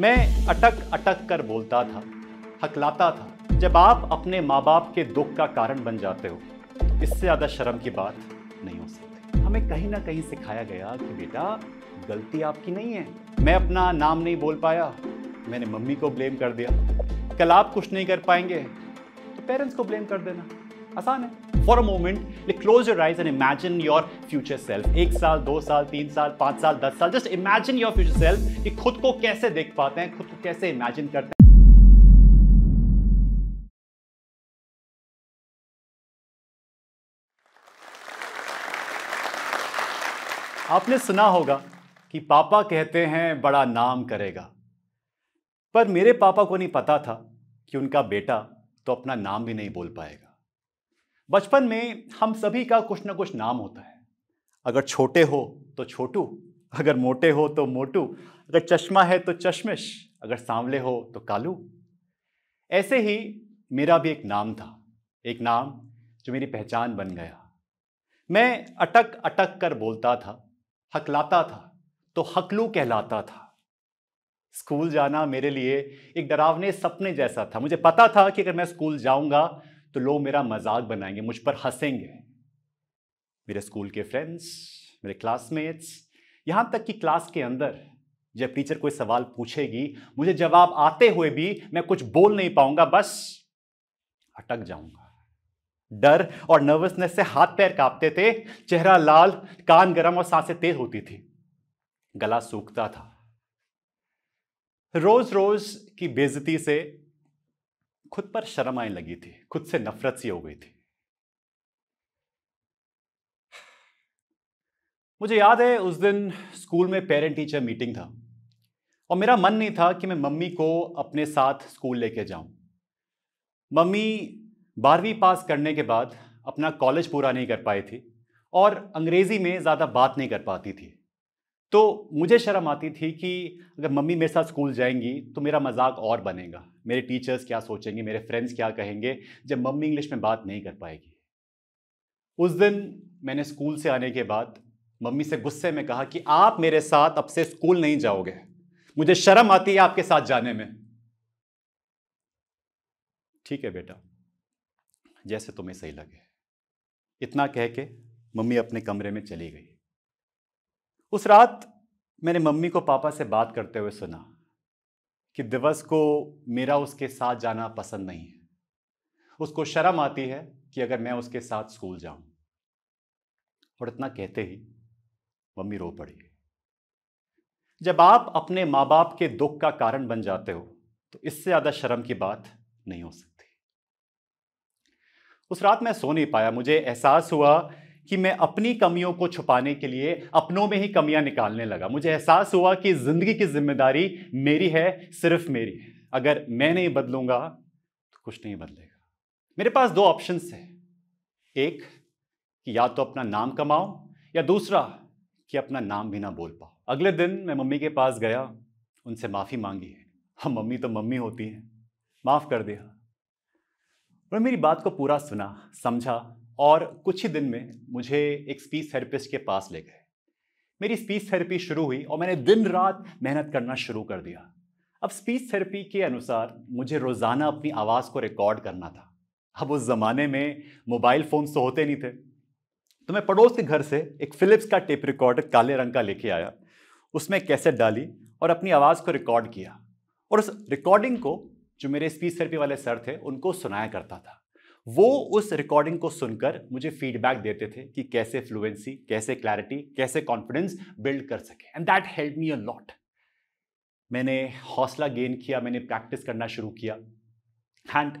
मैं अटक अटक कर बोलता था हकलाता था जब आप अपने माँ बाप के दुख का कारण बन जाते हो इससे ज़्यादा शर्म की बात नहीं हो सकती हमें कहीं ना कहीं सिखाया गया कि बेटा गलती आपकी नहीं है मैं अपना नाम नहीं बोल पाया मैंने मम्मी को ब्लेम कर दिया कल आप कुछ नहीं कर पाएंगे तो पेरेंट्स को ब्लेम कर देना आसान है for a moment close your eyes and imagine your future self एक साल दो साल तीन साल पांच साल दस साल just imagine your future self कि खुद को कैसे देख पाते हैं खुद को कैसे इमेजिन करते हैं आपने सुना होगा कि पापा कहते हैं बड़ा नाम करेगा पर मेरे पापा को नहीं पता था कि उनका बेटा तो अपना नाम भी नहीं बोल पाएगा बचपन में हम सभी का कुछ ना कुछ नाम होता है अगर छोटे हो तो छोटू अगर मोटे हो तो मोटू अगर चश्मा है तो चश्मिश अगर सांवले हो तो कालू ऐसे ही मेरा भी एक नाम था एक नाम जो मेरी पहचान बन गया मैं अटक अटक कर बोलता था हकलाता था तो हकलू कहलाता था स्कूल जाना मेरे लिए एक डरावने सपने जैसा था मुझे पता था कि अगर मैं स्कूल जाऊंगा तो लोग मेरा मजाक बनाएंगे मुझ पर हंसेंगे मेरे स्कूल के फ्रेंड्स मेरे क्लासमेट्स यहाँ तक कि क्लास के अंदर जब टीचर कोई सवाल पूछेगी मुझे जवाब आते हुए भी मैं कुछ बोल नहीं पाऊंगा बस अटक जाऊंगा डर और नर्वसनेस से हाथ पैर कांपते थे चेहरा लाल कान गरम और सांसें तेज होती थी गला सूखता था रोज रोज की बेजती से खुद पर शर्म आने लगी थी खुद से नफरत सी हो गई थी मुझे याद है उस दिन स्कूल में पेरेंट टीचर मीटिंग था और मेरा मन नहीं था कि मैं मम्मी को अपने साथ स्कूल लेके जाऊं मम्मी बारहवीं पास करने के बाद अपना कॉलेज पूरा नहीं कर पाई थी और अंग्रेज़ी में ज़्यादा बात नहीं कर पाती थी तो मुझे शर्म आती थी कि अगर मम्मी मेरे साथ स्कूल जाएंगी तो मेरा मजाक और बनेगा मेरे टीचर्स क्या सोचेंगे मेरे फ्रेंड्स क्या कहेंगे जब मम्मी इंग्लिश में बात नहीं कर पाएगी उस दिन मैंने स्कूल से आने के बाद मम्मी से गुस्से में कहा कि आप मेरे साथ अब से स्कूल नहीं जाओगे मुझे शर्म आती है आपके साथ जाने में ठीक है बेटा जैसे तुम्हें सही लगे इतना कह के मम्मी अपने कमरे में चली गई उस रात मैंने मम्मी को पापा से बात करते हुए सुना कि दिवस को मेरा उसके साथ जाना पसंद नहीं है उसको शर्म आती है कि अगर मैं उसके साथ स्कूल जाऊं और इतना कहते ही मम्मी रो पड़ी जब आप अपने माँ बाप के दुख का कारण बन जाते हो तो इससे ज़्यादा शर्म की बात नहीं हो सकती उस रात मैं सो नहीं पाया मुझे एहसास हुआ कि मैं अपनी कमियों को छुपाने के लिए अपनों में ही कमियां निकालने लगा मुझे एहसास हुआ कि ज़िंदगी की जिम्मेदारी मेरी है सिर्फ मेरी है अगर मैं नहीं बदलूंगा तो कुछ नहीं बदलेगा मेरे पास दो ऑप्शन है एक कि या तो अपना नाम कमाओ या दूसरा कि अपना नाम भी ना बोल पाओ अगले दिन मैं मम्मी के पास गया उनसे माफ़ी मांगी है हाँ, हम मम्मी तो मम्मी होती हैं माफ़ कर दिया उन्होंने मेरी बात को पूरा सुना समझा और कुछ ही दिन में मुझे एक स्पीच थेरेपिस्ट के पास ले गए मेरी स्पीच थेरेपी शुरू हुई और मैंने दिन रात मेहनत करना शुरू कर दिया अब स्पीच थेरेपी के अनुसार मुझे रोज़ाना अपनी आवाज़ को रिकॉर्ड करना था अब उस ज़माने में मोबाइल फ़ोन्स तो होते नहीं थे तो मैं पड़ोस के घर से एक फ़िलिप्स का टेप रिकॉर्डर काले रंग का लेके आया उसमें कैसेट डाली और अपनी आवाज़ को रिकॉर्ड किया और उस रिकॉर्डिंग को जो मेरे स्पीच थेरेपी वाले सर थे उनको सुनाया करता था वो उस रिकॉर्डिंग को सुनकर मुझे फीडबैक देते थे कि कैसे फ्लुएंसी कैसे क्लैरिटी कैसे कॉन्फिडेंस बिल्ड कर सके and that help me a lot मैंने हौसला गेन किया मैंने प्रैक्टिस करना शुरू किया एंड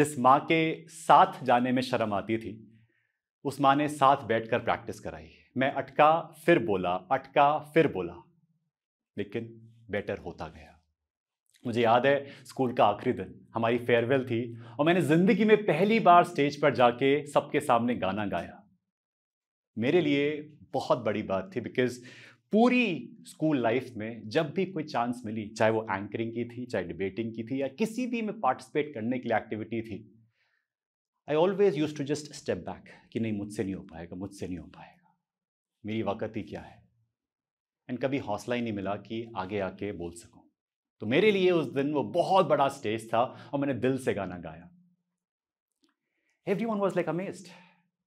जिस माँ के साथ जाने में शर्म आती थी उस माँ ने साथ बैठकर प्रैक्टिस कराई मैं अटका फिर बोला अटका फिर बोला लेकिन बेटर होता गया मुझे याद है स्कूल का आखिरी दिन हमारी फेयरवेल थी और मैंने ज़िंदगी में पहली बार स्टेज पर जाके सबके सामने गाना गाया मेरे लिए बहुत बड़ी बात थी बिकॉज पूरी स्कूल लाइफ में जब भी कोई चांस मिली चाहे वो एंकरिंग की थी चाहे डिबेटिंग की थी या किसी भी में पार्टिसिपेट करने के लिए एक्टिविटी थी I always use to just step back कि नहीं मुझसे नहीं हो पाएगा मुझसे नहीं हो पाएगा मेरी वक़्त ही क्या है एंड कभी हौसला ही नहीं मिला कि आगे आके बोल सकूँ तो मेरे लिए उस दिन वो बहुत बड़ा स्टेज था और मैंने दिल से गाना गाया everyone was like amazed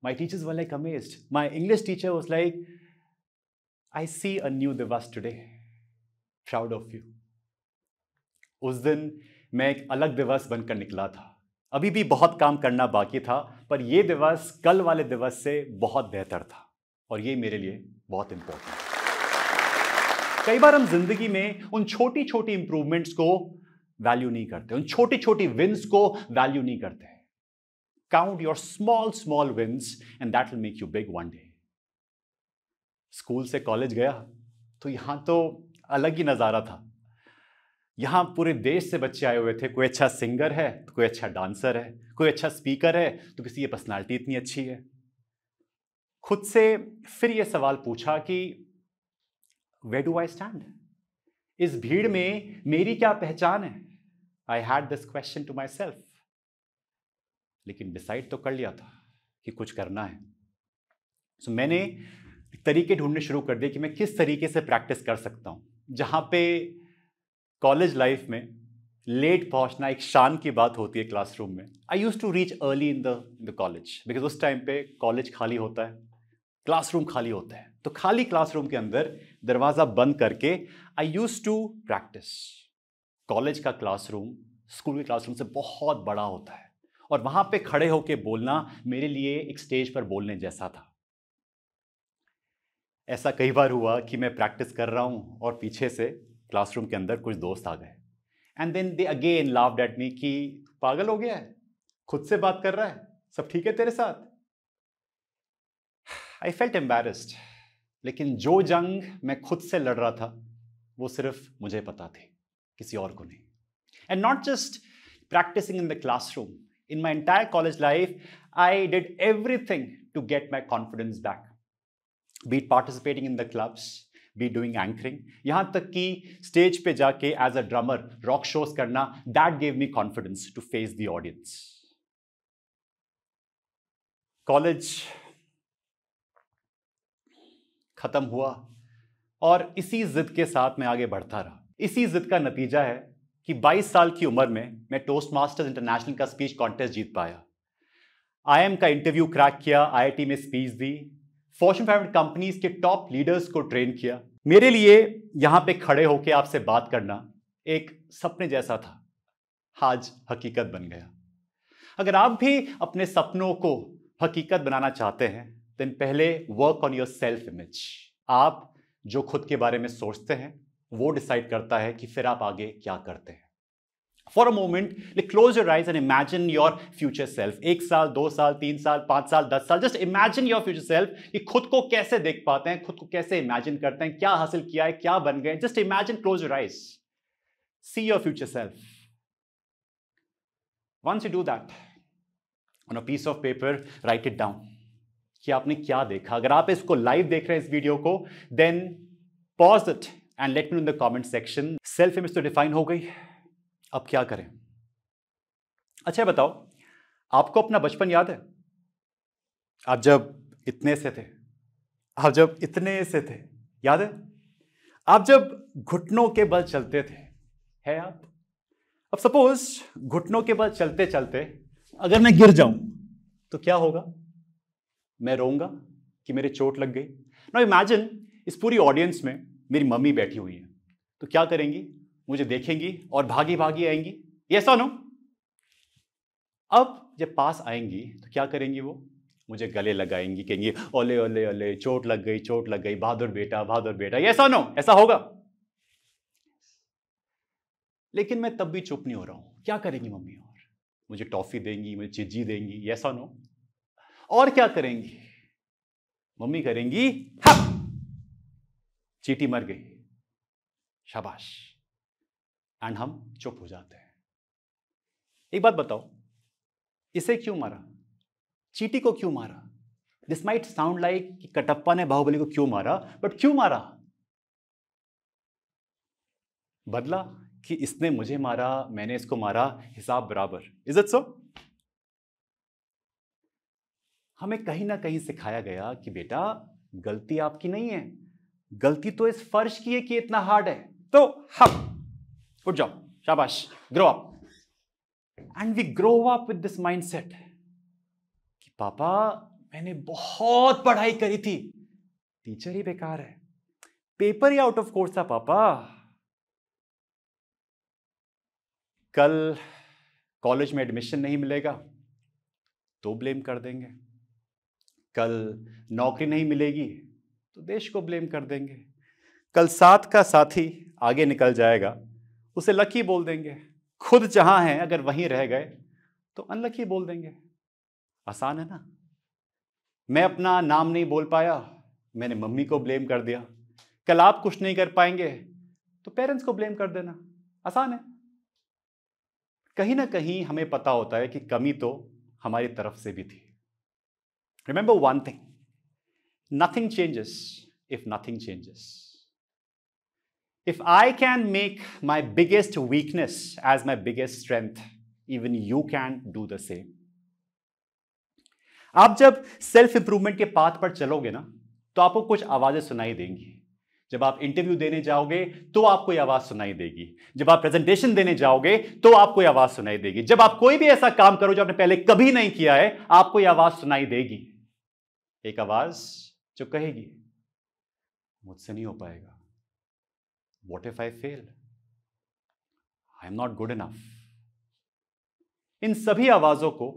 my teachers was like amazed my English teacher was like I see a new divas today proud of you उस दिन मैं एक अलग दिवस बनकर निकला था अभी भी बहुत काम करना बाकी था पर यह दिवस कल वाले दिवस से बहुत बेहतर था और ये मेरे लिए बहुत इंपॉर्टेंट कई बार हम जिंदगी में उन छोटी छोटी इंप्रूवमेंट्स को वैल्यू नहीं करते उन छोटी छोटी विंस को वैल्यू नहीं करते count your small small wins and that will make you big one day school से कॉलेज गया तो यहां तो अलग ही नज़ारा था यहां पूरे देश से बच्चे आए हुए थे कोई अच्छा सिंगर है तो कोई अच्छा डांसर है कोई अच्छा स्पीकर है तो किसी की पर्सनैलिटी इतनी अच्छी है खुद से फिर ये सवाल पूछा कि वे डू आई स्टैंड इस भीड़ में मेरी क्या पहचान है I had this question to myself लेकिन डिसाइड तो कर लिया था कि कुछ करना है सो so, मैंने तरीके ढूंढने शुरू कर दिए कि मैं किस तरीके से प्रैक्टिस कर सकता हूँ जहाँ पे कॉलेज लाइफ में लेट पहुँचना एक शान की बात होती है क्लासरूम में I use to reach early in the the college because उस टाइम पे कॉलेज खाली होता है क्लासरूम खाली होता है तो खाली क्लासरूम के अंदर दरवाज़ा बंद करके I use to practice college का क्लासरूम स्कूल के क्लासरूम से बहुत बड़ा होता है और वहां पे खड़े होके बोलना मेरे लिए एक स्टेज पर बोलने जैसा था ऐसा कई बार हुआ कि मैं प्रैक्टिस कर रहा हूं और पीछे से क्लासरूम के अंदर कुछ दोस्त आ गए and then they again laughed at me कि पागल हो गया है खुद से बात कर रहा है सब ठीक है तेरे साथ आई फेल्ट एम्बेरस्ड लेकिन जो जंग मैं खुद से लड़ रहा था वो सिर्फ मुझे पता थी किसी और को नहीं and not just practicing in the classroom in my entire college life I did everything to get my confidence back by participating in the clubs by doing anchoring यहां तक कि स्टेज पे जाके as a drummer rock shows करना that gave me confidence to face the audience college ख़त्म हुआ और इसी ज़िद के साथ मैं आगे बढ़ता रहा इसी ज़िद का नतीजा है कि 22 साल की उम्र में मैं टोस्ट मास्टर्स इंटरनेशनल का स्पीच कॉन्टेस्ट जीत पाया आई का इंटरव्यू क्रैक किया आई में स्पीच दी फॉर्चून फाइव कंपनीज के टॉप लीडर्स को ट्रेन किया मेरे लिए यहाँ पे खड़े होकर आपसे बात करना एक सपने जैसा था आज हकीकत बन गया अगर आप भी अपने सपनों को हकीकत बनाना चाहते हैं देन पहले work on your self image आप जो खुद के बारे में सोचते हैं वो डिसाइड करता है कि फिर आप आगे क्या करते हैं for a moment close your eyes and imagine your future self एक साल दो साल तीन साल पांच साल दस साल just imagine your future self कि खुद को कैसे देख पाते हैं खुद को कैसे इमेजिन करते हैं क्या हासिल किया है क्या बन गए just imagine close your eyes see your future self once you do that on a piece of paper write it down कि आपने क्या देखा अगर आप इसको लाइव देख रहे हैं इस वीडियो को then pause it and let me in the comment section self image तो डिफाइन हो गई अब क्या करें अच्छा बताओ आपको अपना बचपन याद है आप जब इतने से थे आप जब इतने से थे याद है आप जब घुटनों के बल चलते थे है आप अब सपोज घुटनों के बल चलते चलते अगर मैं गिर जाऊं तो क्या होगा मैं रोऊंगा कि मेरे चोट लग गई ना इमेजिन इस पूरी ऑडियंस में मेरी मम्मी बैठी हुई है तो क्या करेंगी मुझे देखेंगी और भागी भागी आएंगी ऐसा नो अब जब पास आएंगी तो क्या करेंगी वो मुझे गले लगाएंगी कहेंगी ओले ओले ओले चोट लग गई चोट लग गई बहादुर बेटा बहादुर बेटा ऐसा नो ऐसा होगा लेकिन मैं तब भी चुप नहीं हो रहा हूं क्या करेंगी मम्मी और मुझे टॉफी देंगी मुझे चिज्जी देंगी ऐसा नो और क्या करेंगी मम्मी करेंगी हप चीटी मर गई शाबाश एंड हम चुप हो जाते हैं एक बात बताओ इसे क्यों मारा चीटी को क्यों मारा दिस माइट साउंड लाइक कि कटप्पा ने बाहुबली को क्यों मारा बट क्यों मारा बदला कि इसने मुझे मारा मैंने इसको मारा हिसाब बराबर इज इट सो हमें कहीं ना कहीं सिखाया गया कि बेटा गलती आपकी नहीं है गलती तो इस फर्श की है कि इतना हार्ड है तो हम उठ जाओ शाबाश grow up and we grow up with this mindset कि पापा मैंने बहुत पढ़ाई करी थी टीचर ही बेकार है पेपर ही आउट ऑफ कोर्स था पापा कल कॉलेज में एडमिशन नहीं मिलेगा तो ब्लेम कर देंगे कल नौकरी नहीं मिलेगी तो देश को ब्लेम कर देंगे कल साथ का साथी आगे निकल जाएगा उसे लकी बोल देंगे खुद जहां हैं अगर वहीं रह गए तो अनलकी बोल देंगे आसान है ना मैं अपना नाम नहीं बोल पाया मैंने मम्मी को ब्लेम कर दिया कल आप कुछ नहीं कर पाएंगे तो पेरेंट्स को ब्लेम कर देना आसान है कहीं ना कहीं हमें पता होता है कि कमी तो हमारी तरफ से भी थी Remember one thing nothing changes if nothing changes. If I can make my biggest weakness as my biggest strength, even you can do the same. आप जब सेल्फ इंप्रूवमेंट के पाथ पर चलोगे ना तो आपको कुछ आवाज़ें सुनाई देंगी जब आप इंटरव्यू देने जाओगे तो आपको आवाज़ सुनाई देगी जब आप प्रेजेंटेशन देने जाओगे तो आपको आवाज़ सुनाई देगी जब आप कोई भी ऐसा काम करो जो आपने पहले कभी नहीं किया है आपको आवाज़ सुनाई देगी एक आवाज़ जो कहेगी मुझसे नहीं हो पाएगा what if I fail I am not good enough इन सभी आवाज़ों को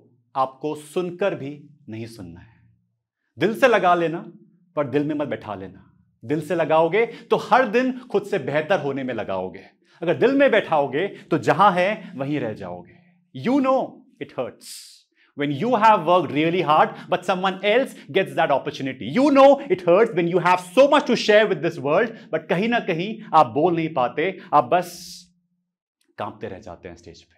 आपको सुनकर भी नहीं सुनना है दिल से लगा लेना पर दिल में मत बैठा लेना दिल से लगाओगे तो हर दिन खुद से बेहतर होने में लगाओगे अगर दिल में बैठाओगे तो जहां है वहीं रह जाओगे you know it hurts When you have worked really hard, but someone else gets that opportunity. You know it hurts when you have so much to share with this world, but kahin na kahin, aap bol nahi paate, aap bas kaampte reh jate hain stage pe.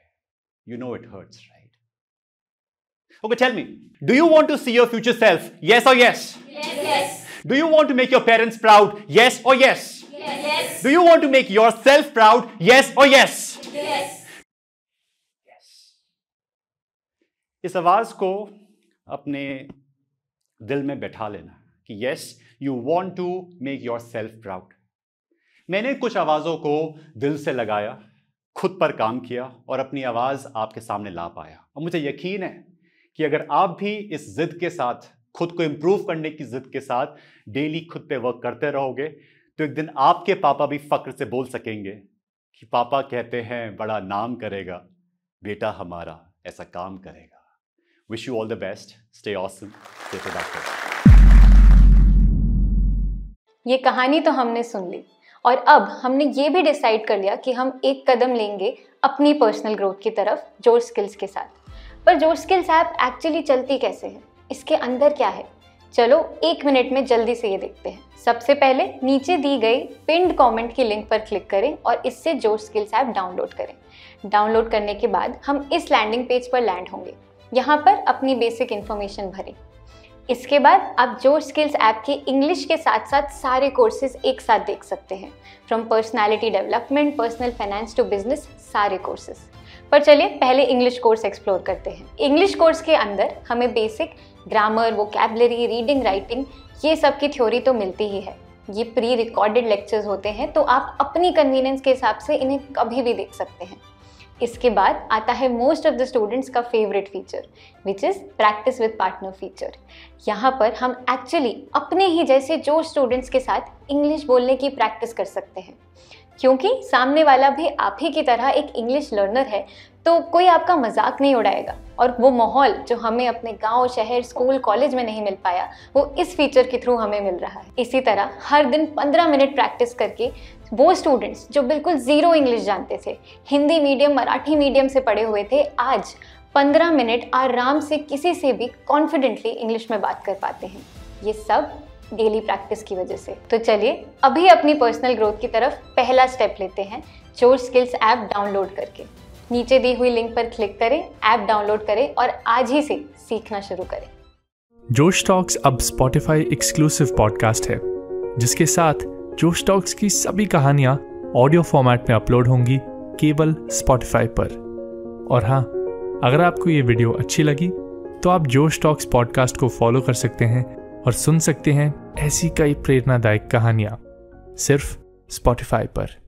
You know it hurts, right? Okay, tell me. Do you want to see your future self? Yes or yes? Yes. yes. Do you want to make your parents proud? Yes or yes? Yes. Do you want to make yourself proud? Yes or yes? Yes. इस आवाज़ को अपने दिल में बैठा लेना कि yes you want to make your self proud मैंने कुछ आवाज़ों को दिल से लगाया खुद पर काम किया और अपनी आवाज़ आपके सामने ला पाया और मुझे यकीन है कि अगर आप भी इस ज़िद के साथ खुद को इम्प्रूव करने की ज़िद के साथ डेली खुद पे वर्क करते रहोगे तो एक दिन आपके पापा भी फ़ख्र से बोल सकेंगे कि पापा कहते हैं बड़ा नाम करेगा बेटा हमारा ऐसा काम करेगा Wish you all the best. Stay awesome. Stay productive. ये कहानी तो हमने सुन ली और अब हमने ये भी डिसाइड कर लिया कि हम एक कदम लेंगे अपनी पर्सनल ग्रोथ की तरफ जोर स्किल्स के साथ पर जोर स्किल्स ऐप एक्चुअली चलती कैसे है इसके अंदर क्या है चलो एक मिनट में जल्दी से ये देखते हैं सबसे पहले नीचे दी गई पिंड कमेंट की लिंक पर क्लिक करें और इससे जोर स्किल्स ऐप डाउनलोड करें डाउनलोड करने के बाद हम इस लैंडिंग पेज पर लैंड होंगे यहाँ पर अपनी बेसिक इन्फॉर्मेशन भरें इसके बाद आप जो स्किल्स ऐप के इंग्लिश के साथ साथ सारे कोर्सेज एक साथ देख सकते हैं from personality development personal finance to business सारे कोर्सेज पर चलिए पहले इंग्लिश कोर्स एक्सप्लोर करते हैं इंग्लिश कोर्स के अंदर हमें basic grammar vocabulary reading writing ये सब की थ्योरी तो मिलती ही है ये प्री रिकॉर्डेड लेक्चर्स होते हैं तो आप अपनी कन्वीनियंस के हिसाब से इन्हें कभी भी देख सकते हैं इसके बाद आता है मोस्ट ऑफ द स्टूडेंट्स का favourite feature which is practice with partner feature यहाँ पर हम एक्चुअली अपने ही जैसे जो स्टूडेंट्स के साथ इंग्लिश बोलने की प्रैक्टिस कर सकते हैं क्योंकि सामने वाला भी आप ही की तरह एक इंग्लिश लर्नर है तो कोई आपका मजाक नहीं उड़ाएगा और वो माहौल जो हमें अपने गांव, शहर स्कूल कॉलेज में नहीं मिल पाया वो इस फीचर के थ्रू हमें मिल रहा है इसी तरह हर दिन 15 मिनट प्रैक्टिस करके वो स्टूडेंट्स जो बिल्कुल ज़ीरो इंग्लिश जानते थे हिंदी मीडियम मराठी मीडियम से पढ़े हुए थे आज 15 मिनट आराम से किसी से भी कॉन्फिडेंटली इंग्लिश में बात कर पाते हैं ये सब डेली प्रैक्टिस की वजह से तो चलिए अभी अपनी पर्सनल ग्रोथ की तरफ पहला स्टेप लेते हैं चोर स्किल्स ऐप डाउनलोड करके नीचे दी हुई लिंक पर क्लिक करें ऐप डाउनलोड करें और आज ही से सीखना शुरू करें जोश टॉक्स अब स्पॉटिफाई एक्सक्लूसिव पॉडकास्ट है जिसके साथ जोश टॉक्स की सभी कहानियां ऑडियो फॉर्मेट में अपलोड होंगी केवल स्पॉटिफाई पर और हाँ अगर आपको ये वीडियो अच्छी लगी तो आप जोश टॉक्स पॉडकास्ट को फॉलो कर सकते हैं और सुन सकते हैं ऐसी कई प्रेरणादायक कहानियां सिर्फ स्पॉटिफाई पर